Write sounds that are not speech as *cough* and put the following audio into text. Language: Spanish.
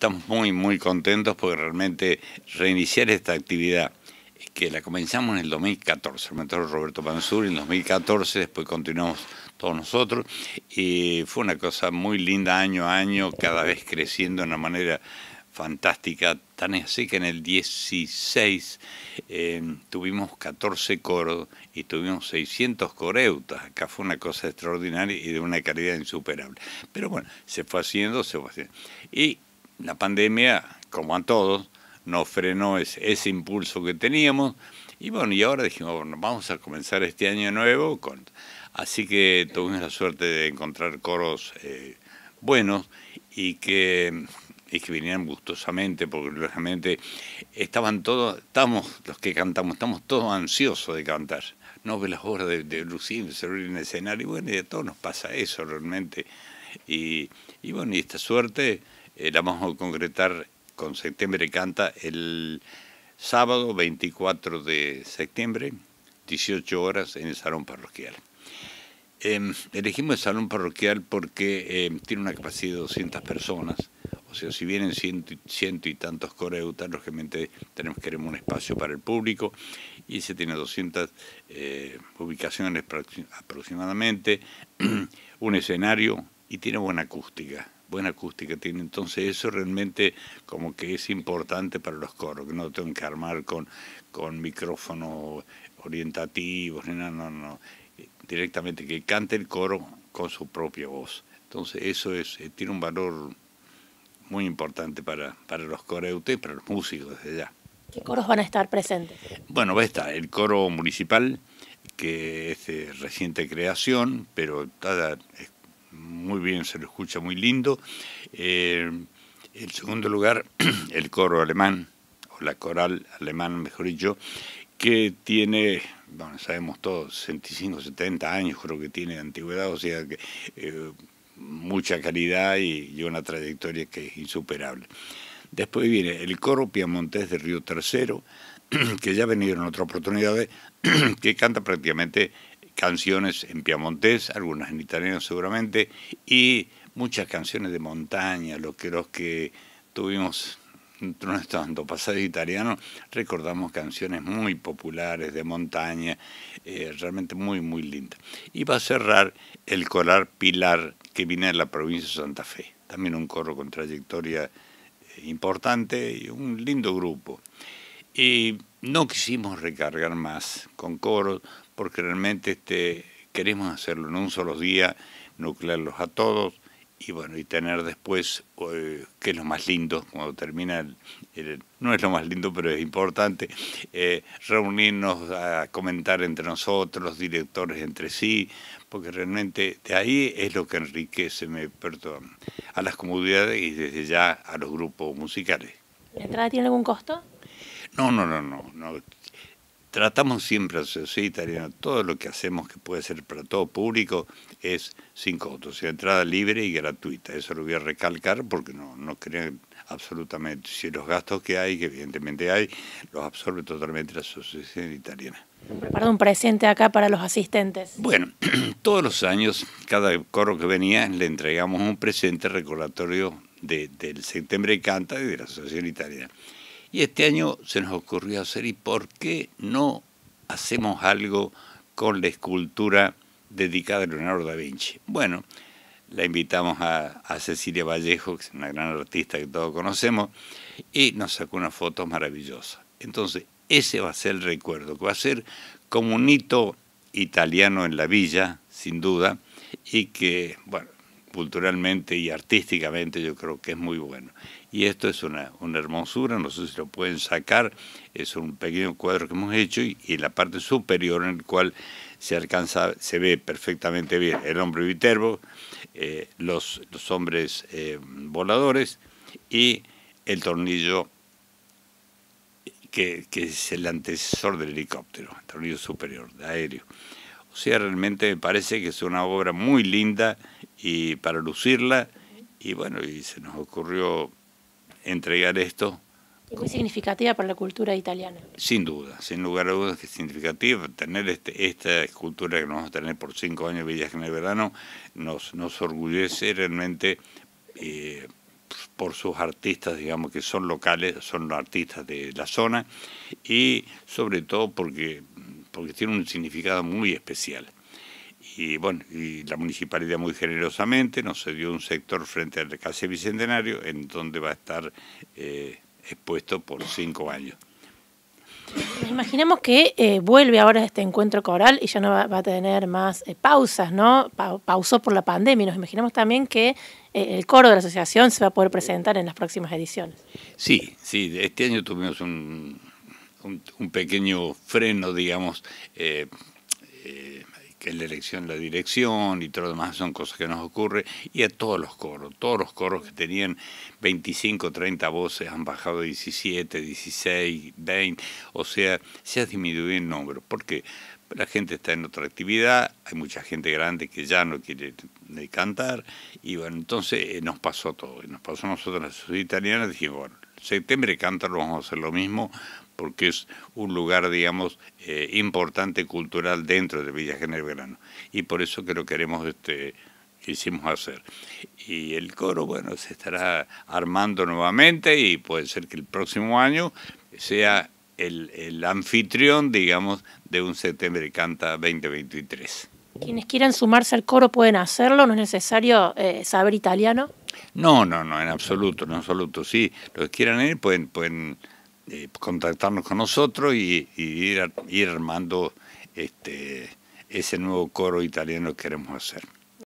Estamos muy, muy contentos porque realmente reiniciar esta actividad que la comenzamos en el 2014, el mentor Roberto Mansur en 2014, después continuamos todos nosotros, y fue una cosa muy linda año a año, cada vez creciendo de una manera fantástica, tan así que en el 16 eh, tuvimos 14 coros y tuvimos 600 coreutas, acá fue una cosa extraordinaria y de una calidad insuperable, pero bueno, se fue haciendo, se fue haciendo. Y la pandemia, como a todos, nos frenó ese, impulso que teníamos. Y bueno, y ahora dijimos, bueno, vamos a comenzar este año nuevo. Con... Así que tuvimos la suerte de encontrar coros eh, buenos y que, y vinieran gustosamente, porque realmente estaban todos, estamos los que cantamos, estamos todos ansiosos de cantar. No ve las horas de, de lucir, de servir en el escenario. Y bueno, y a todos nos pasa eso realmente. Y, y bueno, y esta suerte eh, la vamos a concretar con Septiembre Canta el sábado 24 de septiembre, 18 horas, en el Salón Parroquial. Em, elegimos el Salón Parroquial porque em, tiene una capacidad de 200 personas, o sea, si vienen ciento, y tantos coreutas, lógicamente tenemos queremos un espacio para el público, y se tiene 200 eh, ubicaciones aproximadamente, *clears throat* un escenario y tiene buena acústica buena acústica tiene. Entonces eso realmente como que es importante para los coros, que no tengo que armar con, con micrófonos orientativos, no, no, directamente que cante el coro con su propia voz. Entonces eso es, eh, tiene un valor muy importante para, para los coreutes, para los músicos desde allá. ¿Qué coros van a estar presentes? Bueno, va a estar el coro municipal, que es de reciente creación, pero está muy bien, se lo escucha muy lindo. Eh, en segundo lugar, *clears throat* el coro alemán, o la coral alemán mejor dicho, que tiene, bueno, sabemos todos, 65, 70 años creo que tiene de antigüedad, o sea que eh, mucha calidad y, y, una trayectoria que es insuperable. Después viene el coro piamontés de Río Tercero, *clears throat* que ya ha venido en otras oportunidades, *clears throat* que canta prácticamente canciones en piamontés, algunas en italiano seguramente, y muchas canciones de montaña, lo que los que tuvimos nuestro antepasados italianos recordamos canciones muy populares de montaña, eh, realmente muy, muy lindas. Y va a cerrar el coral Pilar, que viene de la provincia de Santa Fe, también un coro con trayectoria eh, importante y un lindo grupo. Y no quisimos recargar más con coros porque realmente este, queremos hacerlo en un solo día, nuclearlos a todos y bueno, y tener después, eh, que es lo más lindo, cuando termina, el, no es lo más lindo, pero es importante, eh, reunirnos a comentar entre nosotros, directores entre sí, porque realmente de ahí es lo que enriquece, me perdón, a las comunidades y desde ya a los grupos musicales. ¿La entrada tiene algún costo? no, no, no, no tratamos siempre a la sociedad italiana, todo lo que hacemos que puede ser para todo público es sin costo, es entrada libre y gratuita. Eso lo voy a recalcar porque no, no creen absolutamente. Si los gastos que hay, que evidentemente hay, los absorbe totalmente la asociación italiana. Preparado un presente acá para los asistentes. Bueno, *clears throat* todos los años, cada coro que venía, le entregamos un presente recordatorio del Septiembre Canta y de la Asociación Italiana. Y este año se nos ocurrió hacer, ¿y por qué no hacemos algo con la escultura dedicada a Leonardo da Vinci? Bueno, la invitamos a, Cecilia Vallejo, que es una gran artista que todos conocemos, y nos sacó una foto maravillosa. Entonces, ese va a ser el recuerdo, que va a ser como un hito italiano en la villa, sin duda, y que, bueno, culturalmente y artísticamente yo creo que es muy bueno y esto es una, hermosura, no sé si lo pueden sacar, es un pequeño cuadro que hemos hecho y, en la parte superior en el cual se alcanza, se ve perfectamente bien el hombre viterbo, eh, los, los, hombres eh, voladores y el tornillo que, que, es el antecesor del helicóptero, el tornillo superior, de aéreo. O sea, realmente me parece que es una obra muy linda y para lucirla, y bueno, y se nos ocurrió entregar esto. muy significativa para la cultura italiana. Sin duda, sin lugar a dudas que es significativa. Tener este, esta escultura que nos vamos a tener por cinco años en el Verano nos, nos orgullece realmente eh, por sus artistas, digamos, que son locales, son los artistas de la zona y sobre todo porque, porque tiene un significado muy especial y bueno, y la municipalidad muy generosamente nos cedió un sector frente al Case Bicentenario en donde va a estar eh, expuesto por cinco años. Imaginemos imaginamos que eh, vuelve ahora este encuentro coral y ya no va, a tener más eh, pausas, ¿no? pausó por la pandemia. Nos imaginamos también que el coro de la asociación se va a poder presentar en las próximas ediciones. Sí, sí. Este año tuvimos un pequeño freno, digamos, que la elección, la dirección y todo lo demás son cosas que nos ocurre, y a todos los coros, todos los coros que tenían 25, 30 voces han bajado 17, 16, 20, o sea, se ha disminuido el número. porque La gente está en otra actividad, hay mucha gente grande que ya no quiere cantar, y bueno, entonces eh, nos pasó todo, nos pasó a nosotros la sociedad italiana, dijimos, bueno, septiembre canta, vamos a hacer lo mismo, porque es un lugar, digamos, eh, importante cultural dentro de Villa General Verano. Y por eso que lo queremos, este, quisimos hacer. Y el coro, bueno, se estará armando nuevamente y puede ser que el próximo año sea el, anfitrión, digamos, de un septiembre canta 2023. Quienes quieran sumarse al coro pueden hacerlo, no es necesario eh, saber italiano. No, no, no, en absoluto, en absoluto. Sí, los que quieran ir pueden, pueden eh, contactarnos con nosotros y, ir, armando este, ese nuevo coro italiano que queremos hacer.